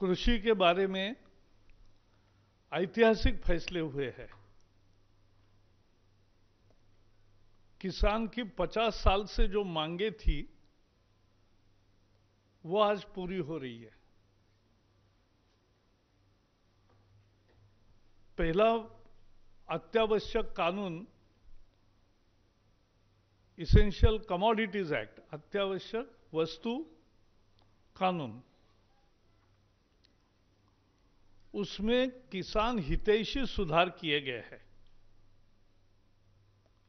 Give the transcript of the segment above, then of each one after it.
कृषि के बारे में ऐतिहासिक फैसले हुए हैं किसान की 50 साल से जो मांगे थी वो आज पूरी हो रही है पहला अत्यावश्यक कानून इसेंशियल कमोडिटीज एक्ट अत्यावश्यक वस्तु कानून उसमें किसान हितैषी सुधार किए गए हैं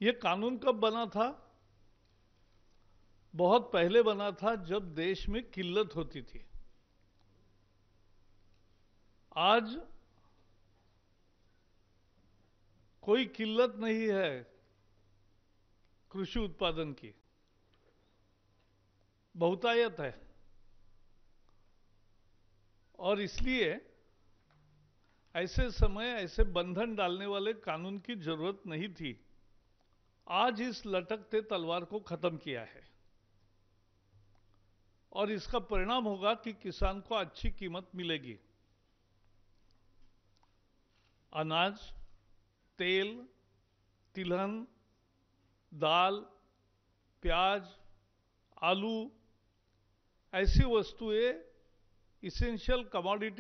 यह कानून कब बना था बहुत पहले बना था जब देश में किल्लत होती थी आज कोई किल्लत नहीं है कृषि उत्पादन की बहुतायत है और इसलिए ऐसे समय ऐसे बंधन डालने वाले कानून की जरूरत नहीं थी आज इस लटकते तलवार को खत्म किया है और इसका परिणाम होगा कि किसान को अच्छी कीमत मिलेगी अनाज तेल तिलहन दाल प्याज आलू ऐसी वस्तुएं इसेंशियल कमोडिटी